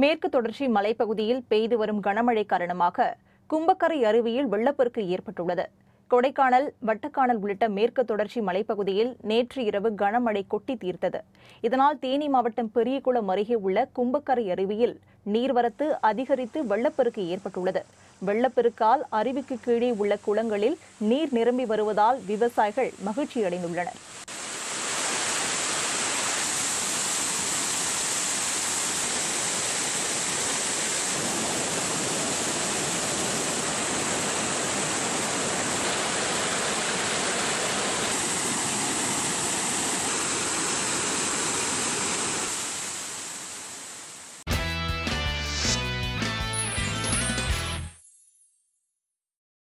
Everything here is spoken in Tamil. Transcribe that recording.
மேற்கு தொடர்ச்சி மலைப்பகுதியில் பெய்து வரும் கனமழை காரணமாக கும்பக்கரை அருவியில் வெள்ளப்பெருக்கு ஏற்பட்டுள்ளது கொடைக்கானல் வட்டக்கானல் உள்ளிட்ட மேற்கு தொடர்ச்சி மலைப்பகுதியில் நேற்று இரவு கனமழை கொட்டி தீர்த்தது இதனால் தேனி மாவட்டம் பெரியகுளம் அருகே உள்ள கும்பக்கரை அருவியில் நீர்வரத்து அதிகரித்து வெள்ளப்பெருக்கு ஏற்பட்டுள்ளது வெள்ளப்பெருக்கால் அருவிக்கு கீழே உள்ள குளங்களில் நீர் நிரம்பி வருவதால் விவசாயிகள் மகிழ்ச்சி